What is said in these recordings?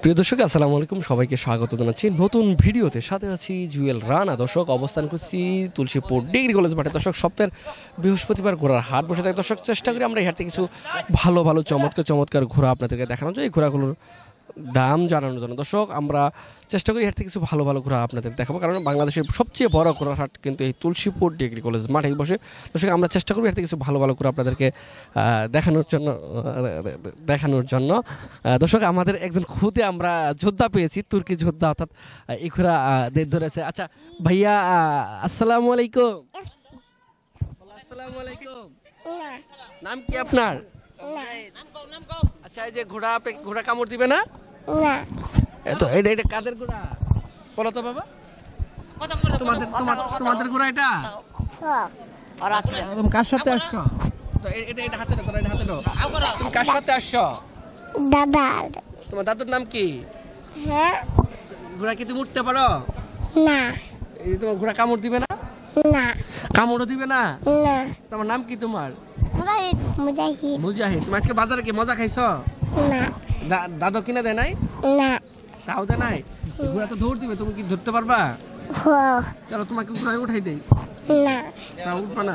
প্রিয় দর্শক আসসালামু আলাইকুম সবাইকে স্বাগত জানাচ্ছি নতুন ভিডিওতে সাথে আছি জুয়েল রানা দর্শক অবস্থান করছি তুলসীপুর ডিগ্রি কলেজ মাঠে দর্শক সপ্তাহের বৃহস্পতিবার ঘোরার হাট বসে থাকে দর্শক চেষ্টা করি আমরা এই হাটতে কিছু ভালো ভালো চমৎকার চমৎকার ঘোরা আপনাদেরকে দেখানো যায় এই ঘোরাগুলোর দাম জানানোর জন্য দর্শক আমরা চেষ্টা করি এর থেকে কিছু ভালো ভালো ঘোরা আপনাদের দেখাবো কারণ বাংলাদেশের সবচেয়ে বড় ঘোরার হাট কিন্তু এই তুলসীপুর ডিগ্রি কলেজ মাঠে বসে দর্শক আমরা চেষ্টা করি এর থেকে কিছু ভালো ভালো ঘোরা আপনাদেরকে দেখানোর জন্য দেখানোর জন্য দর্শক আমাদের একজন খুদে আমরা যোদ্ধা পেয়েছি তুর্কি যোদ্ধা অর্থাৎ এই ঘোরা ধরেছে আচ্ছা ভাইয়া আসসালামু আলাইকুম আসসালামু আলাইকুম নাম কি আপনার আচ্ছা, ঘোড়া কামড় দিবে না কাদের ঘোড়া তো ঘোড়া এটা এটা আচ্ছা, এটা আচ্ছা, তুমি কার সাথে আসছো তোমার দাদুর নাম কি হ্যাঁ। ঘোড়া কি তুমি উঠতে পারো না তোমার ঘোড়া কামড় দিবে না কামড়ও দিবে না তোমার নাম কি তোমার মুজাহিদ মুজাহিদ মুজাহিদ আজকে বাজারে কি মজা খাইছো না দাদু কিনে দেয় নাই না তাও দেয় নাই তো দিবে তুমি কি ধরতে পারবা চলো তোমাকে উঠাই দেই না না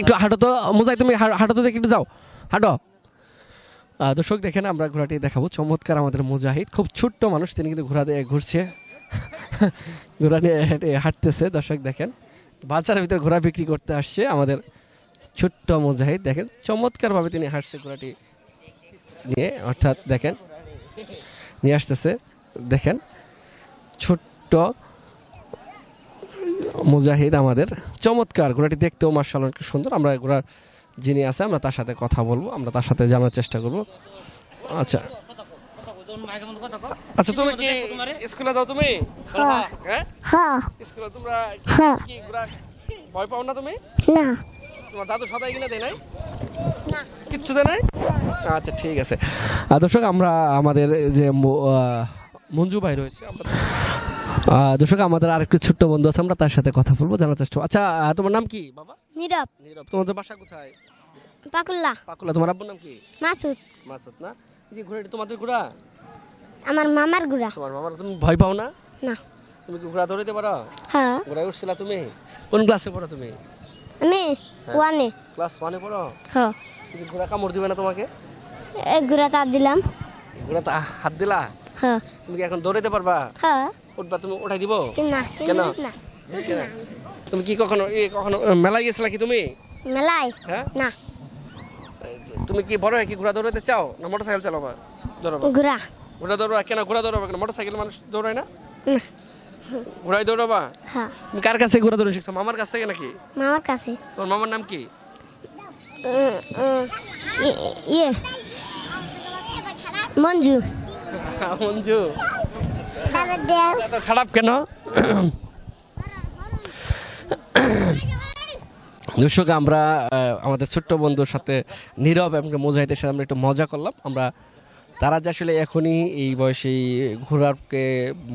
একটু হাঁটো তো মুজাহিদ তুমি হাঁটো তো একটু যাও হাঁটো দর্শক দেখেন আমরা ঘোড়াটি দেখাবো চমৎকার আমাদের মুজাহিদ খুব ছোট্ট মানুষ তিনি কিন্তু ঘোড়া দিয়ে ঘুরছে ঘোড়া নিয়ে হাঁটতেছে দর্শক দেখেন বাজারের ভিতরে ঘোড়া বিক্রি করতে আসছে আমাদের ছোট্ট মুজাহিদ দেখেন চমৎকারভাবে তিনি হাসছে ঘোড়াটি নিয়ে অর্থাৎ দেখেন নিয়ে আসতেছে দেখেন ছোট্ট মুজাহিদ আমাদের চমৎকার ঘোড়াটি দেখতেও মার্শাল অনেক সুন্দর আমরা ঘোড়ার যিনি আছে আমরা তার সাথে কথা বলবো আমরা তার সাথে জানার চেষ্টা করব আচ্ছা আচ্ছা তুমি কি স্কুলে যাও তুমি হ্যাঁ, হ্যাঁ? হ্যাঁ। স্কুলে তোমরা হ্যাঁ। ভয় পাও না তুমি না তোমার দাদু সদাই কিনে দেয় কিচ্ছু দেয় নাই আচ্ছা ঠিক আছে দর্শক আমরা আমাদের যে মঞ্জু ভাই রয়েছে দর্শক আমাদের আর একটু ছোট্ট বন্ধু আছে আমরা তার সাথে কথা বলবো জানার চেষ্টা আচ্ছা তোমার নাম কি বাবা নীরব নীরব তোমাদের বাসা কোথায় পাকুল্লা পাকুল্লা তোমার আব্বুর নাম কি মাসুদ মাসুদ না এই যে ঘোড়াটা তোমাদের ঘোড়া আমার মামার ঘোড়া তোমার মামার তুমি ভয় পাও না না তুমি কি ঘোড়া ধরে পারো হ্যাঁ ঘোড়ায় উঠছিলা তুমি কোন ক্লাসে পড়ো তুমি আমি হ্যাঁ। ওয়ানে ক্লাস ওয়ানে পড়ো হ্যাঁ ঘোড়া কামড় দিবে না তোমাকে ঘোড়াতে হাত দিলাম ঘোড়াতে হাত দিলা হ্যাঁ তুমি কি এখন দৌড়াইতে পারবা হ্যাঁ উঠবা তুমি উঠাই দিব না কেন তুমি কি কখনো এই কখনো মেলায় গেছিলা কি তুমি মেলায় হ্যাঁ না তুমি কি বড় কি ঘোড়া দৌড়াতে চাও না মোটরসাইকেল চালাবা দৌড়াবা ঘোড়া ঘোড়া দৌড়া কেন ঘোড়া দৌড়াবা কেন মোটরসাইকেল মানুষ দৌড়ায় না ঘোড়ায় দৌড়াবা হ্যাঁ কার কাছে ঘোড়া দৌড়া শিখছো মামার কাছে গেলে নাকি মামার কাছে তোর মামার নাম কি ইয়ে মঞ্জু মঞ্জু খারাপ কেন দর্শক আমরা আমাদের ছোট্ট বন্ধুর সাথে নীরব এবং মুজাহিদের সাথে আমরা একটু মজা করলাম আমরা তারা যে আসলে এখনই এই বয়সে ঘোড়াকে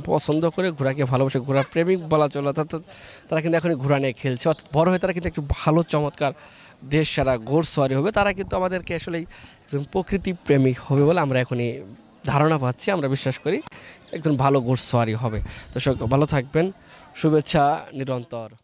পছন্দ করে ঘোড়াকে ভালোবাসে ঘোড়ার প্রেমিক বলা চলে অর্থাৎ তারা কিন্তু এখনই ঘোড়া নিয়ে খেলছে অর্থাৎ বড় হয়ে তারা কিন্তু একটু ভালো চমৎকার দেশ সারা ঘোর সোয়ারি হবে তারা কিন্তু আমাদেরকে আসলে একজন প্রকৃতি প্রেমিক হবে বলে আমরা এখনই ধারণা পাচ্ছি আমরা বিশ্বাস করি একজন ভালো ঘোর সোয়ারি হবে দর্শক ভালো থাকবেন শুভেচ্ছা নিরন্তর